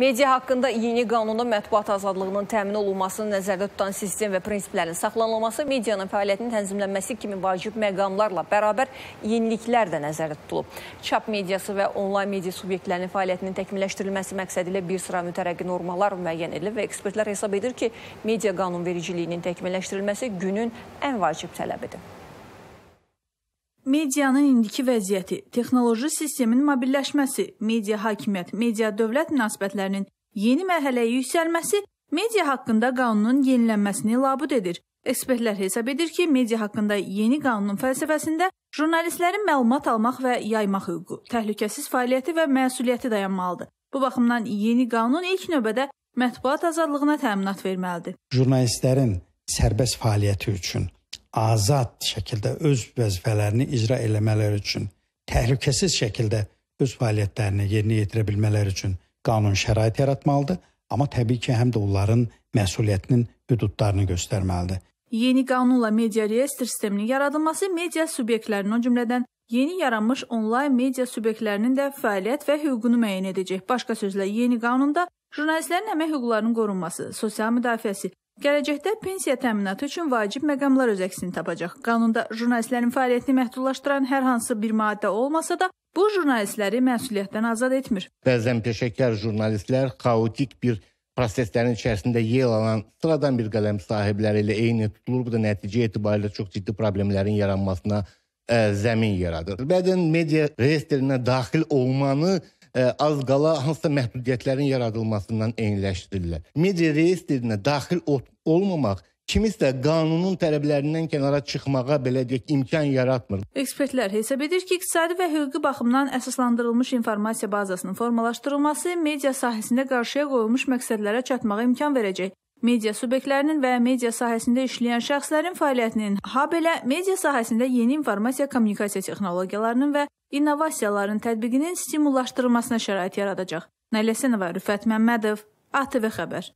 Media haqqında yeni qanunun mətbuat azadlığının təmin olunmasını nəzərdə tutan sistem və prinsiplərin saxlanılması, medianın fəaliyyətinin tənzimlənməsi kimi vacib məqamlarla bərabər yeniliklər də nəzərdə tutulub. Çap mediası və onlayn media subyektlərinin fəaliyyətinin təkmilləşdirilməsi məqsədi ilə bir sıra mütərəqqi normalar müəyyən edilib və ekspertlər hesab edir ki, media qanunvericiliyinin təkmilləşdirilməsi günün ən vacib tələbidir. Medianın indiki vəziyyəti, texnoloji sistemin mobilləşməsi, media hakimiyyət, media dövlət münasibətlərinin yeni mərhələyə yüksəlməsi media haqqında qanunun yenilənməsini labud edir. Ekspertlər hesab edir ki, media haqqında yeni qanunun fəlsəfəsində jurnalistlərin məlumat almaq və yaymaq hüququ, təhlükəsiz fəaliyyəti və məsuliyyəti dayanmalıdır. Bu baxımdan yeni qanun ilk növbədə mətbuat azadlığına təminat verməlidir. Jurnalistlərin sərbəst fəaliyyəti üçün azad şəkildə öz vəzifələrini icra eləmələri üçün, təhlükəsiz şəkildə öz fəaliyyətlərini yerinə yetirə bilmələri üçün qanun şərait yaratmalıdır, amma təbii ki, həm də onların məsuliyyətinin hüdudlarını göstərməlidir. Yeni qanunla media reyestr sisteminin yaradılması media subyektlərinin, o cümlədən yeni yaranmış onlayn media subyektlərinin də fəaliyyət və hüququnu müəyyən edəcək. Başqa sözlə, yeni qanunda jurnalistlərin əmək hüquqlarının qorunması, sosial müdafiəsi, Gələcəkdə pensiya təminatı üçün vacib məqamlar öz əksini tapacaq. Qanunda jurnalistlərin fəaliyyətini məhdudlaşdıran hər hansı bir maddə olmasa da, bu jurnalistləri məsuliyyətdən azad etmir. Bəzən peşəkar jurnalistlər xaotik bir proseslərin içərisində yel alan sıradan bir qələm sahibləri ilə eyni tutulur. Bu da nəticə etibarilə çox ciddi problemlərin yaranmasına ə, e, zəmin yaradır. Bəzən media reyestrinə daxil olmanı az qala hansısa məhdudiyyətlərin yaradılmasından eyniləşdirirlər. Media reyestrinə daxil olmamaq kimisə qanunun tələblərindən kənara çıxmağa belə deyək imkan yaratmır. Ekspertlər hesab edir ki, iqtisadi və hüquqi baxımdan əsaslandırılmış informasiya bazasının formalaşdırılması media sahəsində qarşıya qoyulmuş məqsədlərə çatmağa imkan verəcək. Media subyektlərinin və media sahəsində işləyən şəxslərin fəaliyyətinin, habelə media sahəsində yeni informasiya kommunikasiya texnologiyalarının və innovasiyaların tətbiqinin stimullaşdırılmasına şərait yaradacaq. Nəliyə Səhnova, Rüfət Məmmədov, ATV xəbər.